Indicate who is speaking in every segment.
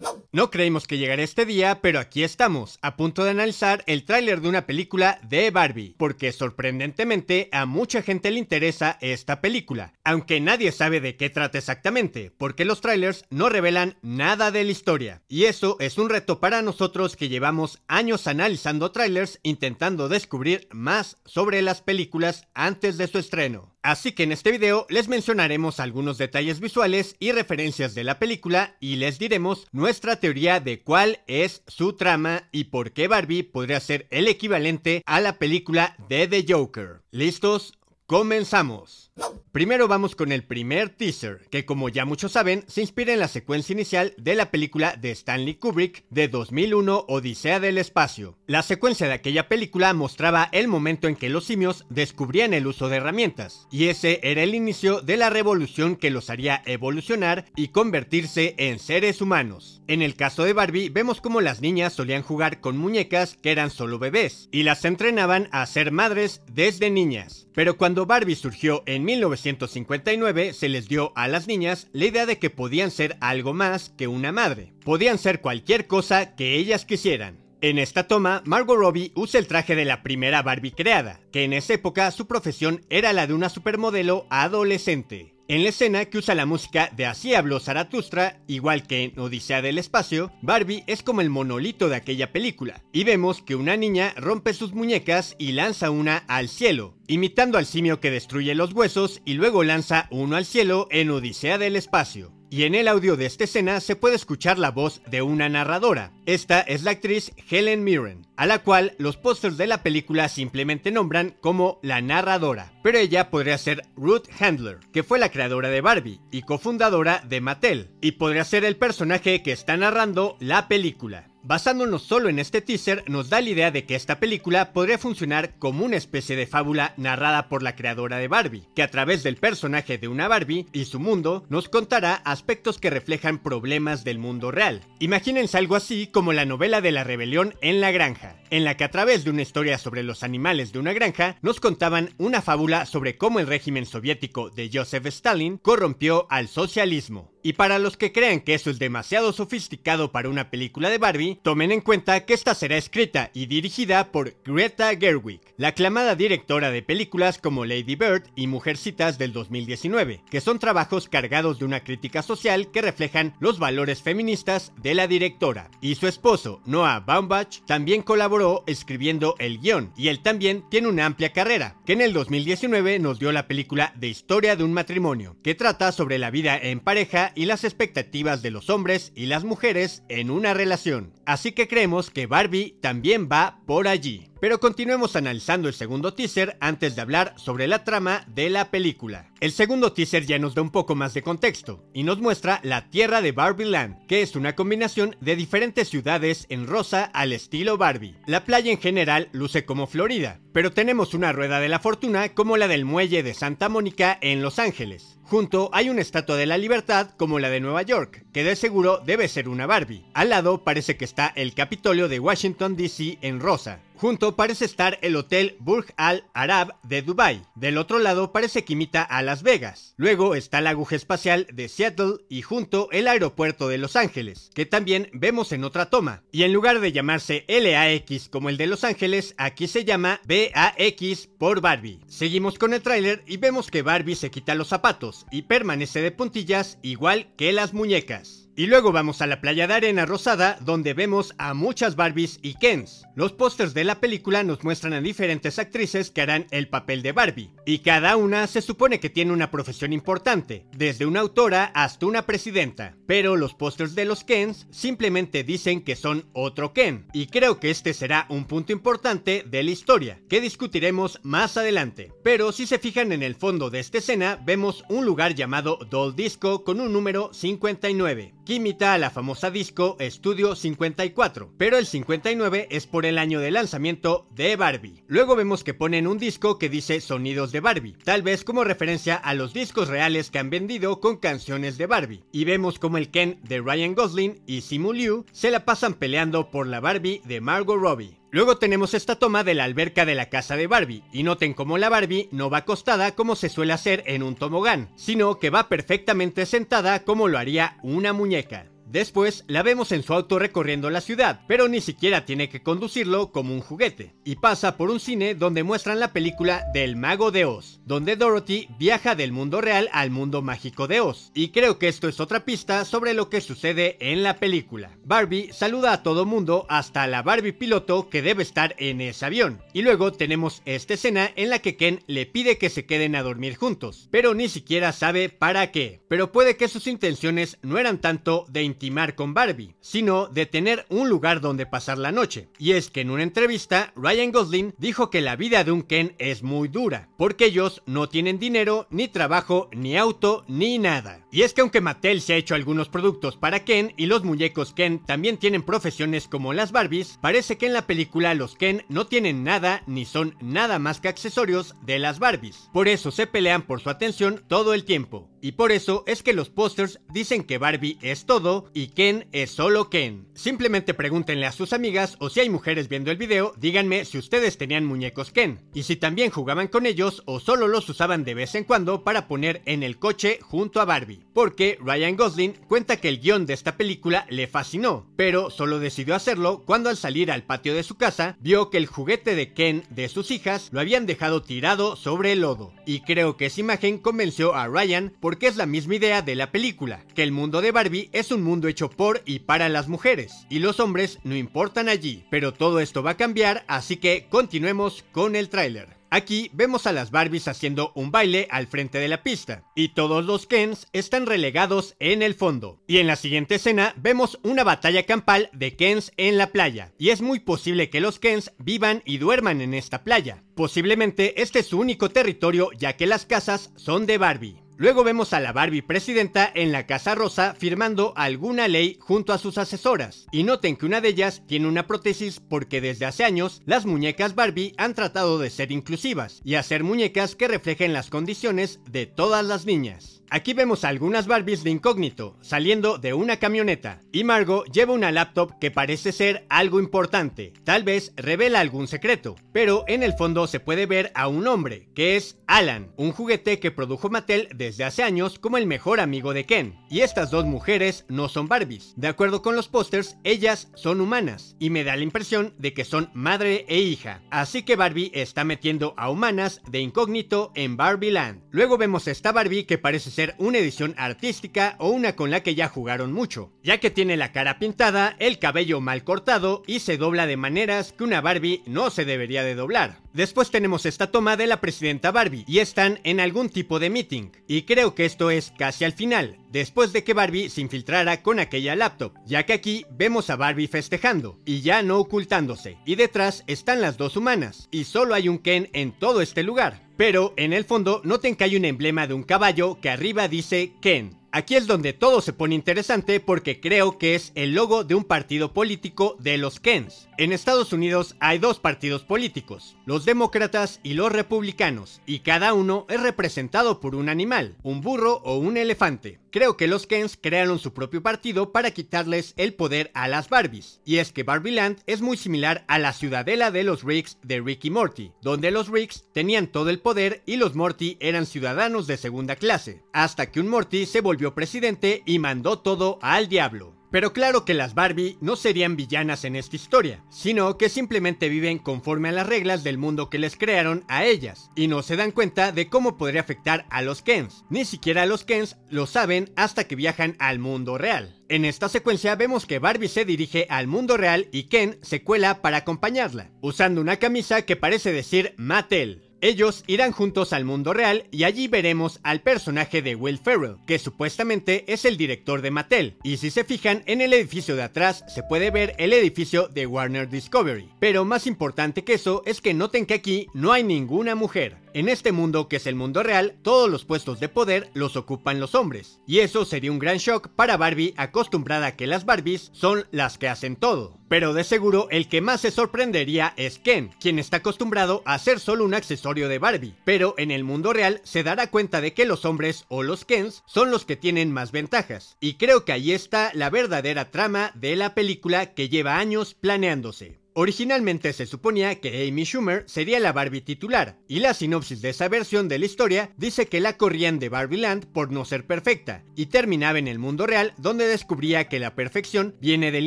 Speaker 1: No. No creemos que llegará este día, pero aquí estamos, a punto de analizar el tráiler de una película de Barbie, porque sorprendentemente a mucha gente le interesa esta película, aunque nadie sabe de qué trata exactamente, porque los trailers no revelan nada de la historia. Y eso es un reto para nosotros que llevamos años analizando trailers intentando descubrir más sobre las películas antes de su estreno. Así que en este video les mencionaremos algunos detalles visuales y referencias de la película y les diremos nuestra teoría de cuál es su trama y por qué Barbie podría ser el equivalente a la película de The Joker. ¿Listos? Comenzamos. Primero vamos con el primer teaser, que como ya muchos saben, se inspira en la secuencia inicial de la película de Stanley Kubrick de 2001 Odisea del Espacio. La secuencia de aquella película mostraba el momento en que los simios descubrían el uso de herramientas, y ese era el inicio de la revolución que los haría evolucionar y convertirse en seres humanos. En el caso de Barbie, vemos cómo las niñas solían jugar con muñecas que eran solo bebés, y las entrenaban a ser madres desde niñas. Pero cuando Barbie surgió en 1959 se les dio a las niñas la idea de que podían ser algo más que una madre, podían ser cualquier cosa que ellas quisieran. En esta toma, Margot Robbie usa el traje de la primera Barbie creada, que en esa época su profesión era la de una supermodelo adolescente. En la escena que usa la música de Así habló Zaratustra, igual que en Odisea del Espacio, Barbie es como el monolito de aquella película, y vemos que una niña rompe sus muñecas y lanza una al cielo, imitando al simio que destruye los huesos y luego lanza uno al cielo en Odisea del Espacio y en el audio de esta escena se puede escuchar la voz de una narradora. Esta es la actriz Helen Mirren, a la cual los pósters de la película simplemente nombran como la narradora, pero ella podría ser Ruth Handler, que fue la creadora de Barbie y cofundadora de Mattel, y podría ser el personaje que está narrando la película basándonos solo en este teaser, nos da la idea de que esta película podría funcionar como una especie de fábula narrada por la creadora de Barbie, que a través del personaje de una Barbie y su mundo nos contará aspectos que reflejan problemas del mundo real. Imagínense algo así como la novela de la rebelión en la granja, en la que a través de una historia sobre los animales de una granja nos contaban una fábula sobre cómo el régimen soviético de Joseph Stalin corrompió al socialismo. Y para los que crean que eso es demasiado sofisticado para una película de Barbie, tomen en cuenta que esta será escrita y dirigida por Greta Gerwig, la aclamada directora de películas como Lady Bird y Mujercitas del 2019, que son trabajos cargados de una crítica social que reflejan los valores feministas de la directora. Y su esposo, Noah Baumbach, también colaboró escribiendo el guión, y él también tiene una amplia carrera, que en el 2019 nos dio la película de historia de un matrimonio, que trata sobre la vida en pareja y las expectativas de los hombres y las mujeres en una relación. Así que creemos que Barbie también va por allí. Pero continuemos analizando el segundo teaser antes de hablar sobre la trama de la película. El segundo teaser ya nos da un poco más de contexto y nos muestra la tierra de Barbie Land, que es una combinación de diferentes ciudades en rosa al estilo Barbie. La playa en general luce como Florida, pero tenemos una rueda de la fortuna como la del muelle de Santa Mónica en Los Ángeles. Junto hay una estatua de la libertad como la de Nueva York, que de seguro debe ser una Barbie. Al lado parece que está el Capitolio de Washington DC en rosa. Junto parece estar el hotel Burj Al Arab de Dubai. Del otro lado parece que imita a Las Vegas. Luego está la aguja espacial de Seattle y junto el aeropuerto de Los Ángeles, que también vemos en otra toma. Y en lugar de llamarse LAX como el de Los Ángeles, aquí se llama BAX por Barbie. Seguimos con el tráiler y vemos que Barbie se quita los zapatos y permanece de puntillas igual que las muñecas. Y luego vamos a la playa de arena rosada donde vemos a muchas Barbies y Kens. Los pósters de la película nos muestran a diferentes actrices que harán el papel de Barbie, y cada una se supone que tiene una profesión importante, desde una autora hasta una presidenta. Pero los pósters de los Kens simplemente dicen que son otro Ken, y creo que este será un punto importante de la historia, que discutiremos más adelante. Pero si se fijan en el fondo de esta escena, vemos un lugar llamado Doll Disco con un número 59 que imita a la famosa disco Studio 54, pero el 59 es por el año de lanzamiento de Barbie. Luego vemos que ponen un disco que dice Sonidos de Barbie, tal vez como referencia a los discos reales que han vendido con canciones de Barbie. Y vemos como el Ken de Ryan Gosling y Simu Liu se la pasan peleando por la Barbie de Margot Robbie. Luego tenemos esta toma de la alberca de la casa de Barbie, y noten cómo la Barbie no va acostada como se suele hacer en un tomogán, sino que va perfectamente sentada como lo haría una muñeca. Después la vemos en su auto recorriendo la ciudad, pero ni siquiera tiene que conducirlo como un juguete, y pasa por un cine donde muestran la película del Mago de Oz, donde Dorothy viaja del mundo real al mundo mágico de Oz, y creo que esto es otra pista sobre lo que sucede en la película. Barbie saluda a todo mundo hasta la Barbie piloto que debe estar en ese avión, y luego tenemos esta escena en la que Ken le pide que se queden a dormir juntos, pero ni siquiera sabe para qué, pero puede que sus intenciones no eran tanto de timar con Barbie, sino de tener un lugar donde pasar la noche. Y es que en una entrevista, Ryan Gosling dijo que la vida de un Ken es muy dura, porque ellos no tienen dinero, ni trabajo, ni auto, ni nada. Y es que aunque Mattel se ha hecho algunos productos para Ken y los muñecos Ken también tienen profesiones como las Barbies, parece que en la película los Ken no tienen nada ni son nada más que accesorios de las Barbies. Por eso se pelean por su atención todo el tiempo. Y por eso es que los posters dicen que Barbie es todo y Ken es solo Ken. Simplemente pregúntenle a sus amigas o si hay mujeres viendo el video, díganme si ustedes tenían muñecos Ken y si también jugaban con ellos o solo los usaban de vez en cuando para poner en el coche junto a Barbie. Porque Ryan Gosling cuenta que el guión de esta película le fascinó, pero solo decidió hacerlo cuando al salir al patio de su casa vio que el juguete de Ken de sus hijas lo habían dejado tirado sobre el lodo. Y creo que esa imagen convenció a Ryan que es la misma idea de la película, que el mundo de Barbie es un mundo hecho por y para las mujeres, y los hombres no importan allí, pero todo esto va a cambiar, así que continuemos con el tráiler. Aquí vemos a las Barbies haciendo un baile al frente de la pista, y todos los Kens están relegados en el fondo. Y en la siguiente escena vemos una batalla campal de Kens en la playa, y es muy posible que los Kens vivan y duerman en esta playa. Posiblemente este es su único territorio ya que las casas son de Barbie. Luego vemos a la Barbie presidenta en la Casa Rosa firmando alguna ley junto a sus asesoras. Y noten que una de ellas tiene una prótesis porque desde hace años las muñecas Barbie han tratado de ser inclusivas y hacer muñecas que reflejen las condiciones de todas las niñas. Aquí vemos algunas Barbies de incógnito saliendo de una camioneta y margo lleva una laptop que parece ser algo importante. Tal vez revela algún secreto, pero en el fondo se puede ver a un hombre que es Alan, un juguete que produjo Mattel de desde hace años como el mejor amigo de Ken. Y estas dos mujeres no son Barbies. De acuerdo con los pósters, ellas son humanas y me da la impresión de que son madre e hija. Así que Barbie está metiendo a humanas de incógnito en Barbie Land. Luego vemos esta Barbie que parece ser una edición artística o una con la que ya jugaron mucho, ya que tiene la cara pintada, el cabello mal cortado y se dobla de maneras que una Barbie no se debería de doblar. Después tenemos esta toma de la presidenta Barbie y están en algún tipo de meeting. Y creo que esto es casi al final, después de que Barbie se infiltrara con aquella laptop, ya que aquí vemos a Barbie festejando y ya no ocultándose. Y detrás están las dos humanas y solo hay un Ken en todo este lugar. Pero en el fondo noten que hay un emblema de un caballo que arriba dice Ken. Aquí es donde todo se pone interesante porque creo que es el logo de un partido político de los Kens. En Estados Unidos hay dos partidos políticos, los demócratas y los republicanos, y cada uno es representado por un animal, un burro o un elefante. Creo que los Kens crearon su propio partido para quitarles el poder a las Barbies. Y es que Barbieland es muy similar a la ciudadela de los Ricks de Ricky Morty, donde los Ricks tenían todo el poder y los Morty eran ciudadanos de segunda clase, hasta que un Morty se volvió presidente y mandó todo al diablo. Pero claro que las Barbie no serían villanas en esta historia, sino que simplemente viven conforme a las reglas del mundo que les crearon a ellas, y no se dan cuenta de cómo podría afectar a los Kens. Ni siquiera los Kens lo saben hasta que viajan al mundo real. En esta secuencia vemos que Barbie se dirige al mundo real y Ken se cuela para acompañarla, usando una camisa que parece decir Mattel. Ellos irán juntos al mundo real y allí veremos al personaje de Will Ferrell, que supuestamente es el director de Mattel. Y si se fijan, en el edificio de atrás se puede ver el edificio de Warner Discovery. Pero más importante que eso es que noten que aquí no hay ninguna mujer. En este mundo que es el mundo real, todos los puestos de poder los ocupan los hombres. Y eso sería un gran shock para Barbie acostumbrada a que las Barbies son las que hacen todo. Pero de seguro el que más se sorprendería es Ken, quien está acostumbrado a ser solo un accesorio de Barbie, pero en el mundo real se dará cuenta de que los hombres o los Kens son los que tienen más ventajas. Y creo que ahí está la verdadera trama de la película que lleva años planeándose. Originalmente se suponía que Amy Schumer sería la Barbie titular, y la sinopsis de esa versión de la historia dice que la corrían de Barbie Land por no ser perfecta, y terminaba en el mundo real donde descubría que la perfección viene del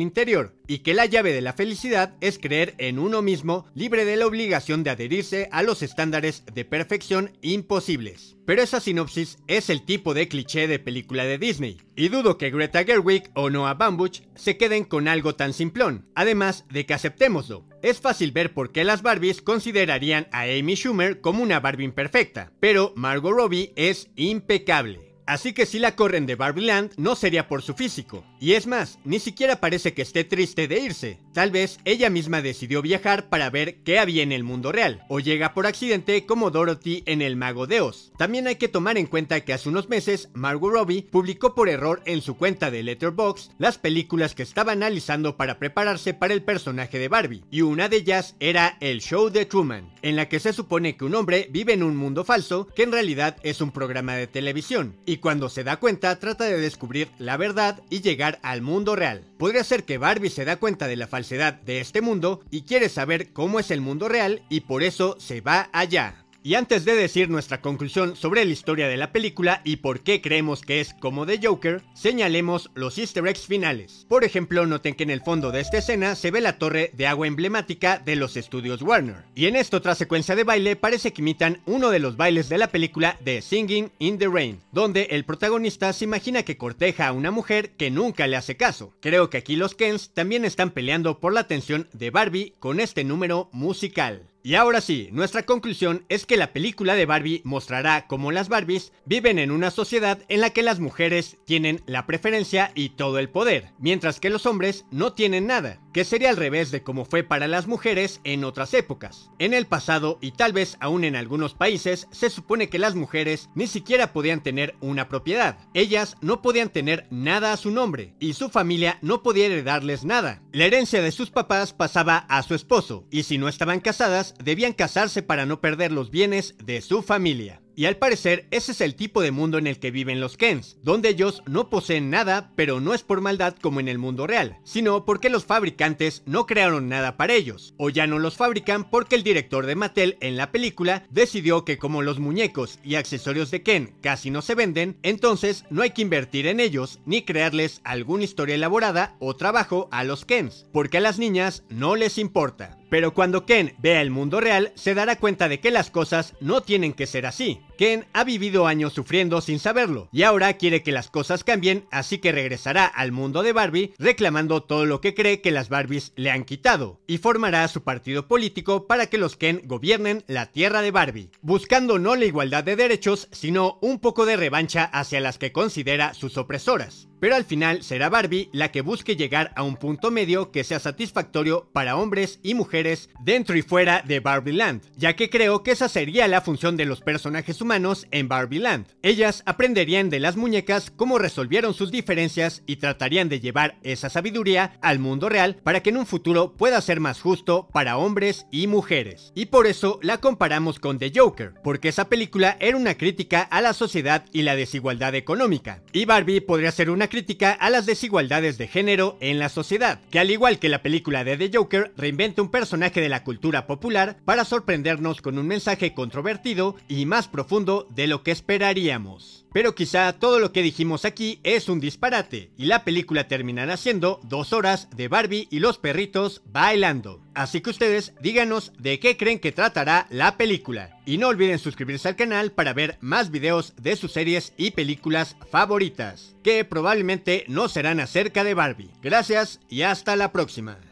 Speaker 1: interior, y que la llave de la felicidad es creer en uno mismo, libre de la obligación de adherirse a los estándares de perfección imposibles. Pero esa sinopsis es el tipo de cliché de película de Disney, y dudo que Greta Gerwig o Noah Bambuch se queden con algo tan simplón, además de que aceptémoslo. Es fácil ver por qué las Barbies considerarían a Amy Schumer como una Barbie imperfecta, pero Margot Robbie es impecable. Así que si la corren de Barbie Land no sería por su físico. Y es más, ni siquiera parece que esté triste de irse. Tal vez ella misma decidió viajar para ver qué había en el mundo real, o llega por accidente como Dorothy en El Mago de Oz. También hay que tomar en cuenta que hace unos meses Margot Robbie publicó por error en su cuenta de Letterboxd las películas que estaba analizando para prepararse para el personaje de Barbie, y una de ellas era El Show de Truman, en la que se supone que un hombre vive en un mundo falso que en realidad es un programa de televisión. Y cuando se da cuenta trata de descubrir la verdad y llegar al mundo real. Podría ser que Barbie se da cuenta de la falsedad de este mundo y quiere saber cómo es el mundo real y por eso se va allá. Y antes de decir nuestra conclusión sobre la historia de la película y por qué creemos que es como The Joker, señalemos los easter eggs finales. Por ejemplo, noten que en el fondo de esta escena se ve la torre de agua emblemática de los estudios Warner. Y en esta otra secuencia de baile parece que imitan uno de los bailes de la película The Singing in the Rain, donde el protagonista se imagina que corteja a una mujer que nunca le hace caso. Creo que aquí los Kens también están peleando por la atención de Barbie con este número musical. Y ahora sí, nuestra conclusión es que la película de Barbie mostrará cómo las Barbies viven en una sociedad en la que las mujeres tienen la preferencia y todo el poder, mientras que los hombres no tienen nada, que sería al revés de cómo fue para las mujeres en otras épocas. En el pasado y tal vez aún en algunos países se supone que las mujeres ni siquiera podían tener una propiedad, ellas no podían tener nada a su nombre y su familia no podía heredarles nada. La herencia de sus papás pasaba a su esposo y si no estaban casadas, debían casarse para no perder los bienes de su familia. Y al parecer ese es el tipo de mundo en el que viven los Kens, donde ellos no poseen nada, pero no es por maldad como en el mundo real, sino porque los fabricantes no crearon nada para ellos, o ya no los fabrican porque el director de Mattel en la película decidió que como los muñecos y accesorios de Ken casi no se venden, entonces no hay que invertir en ellos ni crearles alguna historia elaborada o trabajo a los Kens, porque a las niñas no les importa. Pero cuando Ken vea el mundo real, se dará cuenta de que las cosas no tienen que ser así. Ken ha vivido años sufriendo sin saberlo y ahora quiere que las cosas cambien, así que regresará al mundo de Barbie reclamando todo lo que cree que las Barbies le han quitado y formará su partido político para que los Ken gobiernen la tierra de Barbie, buscando no la igualdad de derechos, sino un poco de revancha hacia las que considera sus opresoras pero al final será Barbie la que busque llegar a un punto medio que sea satisfactorio para hombres y mujeres dentro y fuera de Barbie Land, ya que creo que esa sería la función de los personajes humanos en Barbie Land. Ellas aprenderían de las muñecas cómo resolvieron sus diferencias y tratarían de llevar esa sabiduría al mundo real para que en un futuro pueda ser más justo para hombres y mujeres. Y por eso la comparamos con The Joker, porque esa película era una crítica a la sociedad y la desigualdad económica. Y Barbie podría ser una crítica a las desigualdades de género en la sociedad, que al igual que la película de The Joker, reinventa un personaje de la cultura popular para sorprendernos con un mensaje controvertido y más profundo de lo que esperaríamos. Pero quizá todo lo que dijimos aquí es un disparate y la película terminará siendo dos horas de Barbie y los perritos bailando. Así que ustedes díganos de qué creen que tratará la película. Y no olviden suscribirse al canal para ver más videos de sus series y películas favoritas, que probablemente no serán acerca de Barbie. Gracias y hasta la próxima.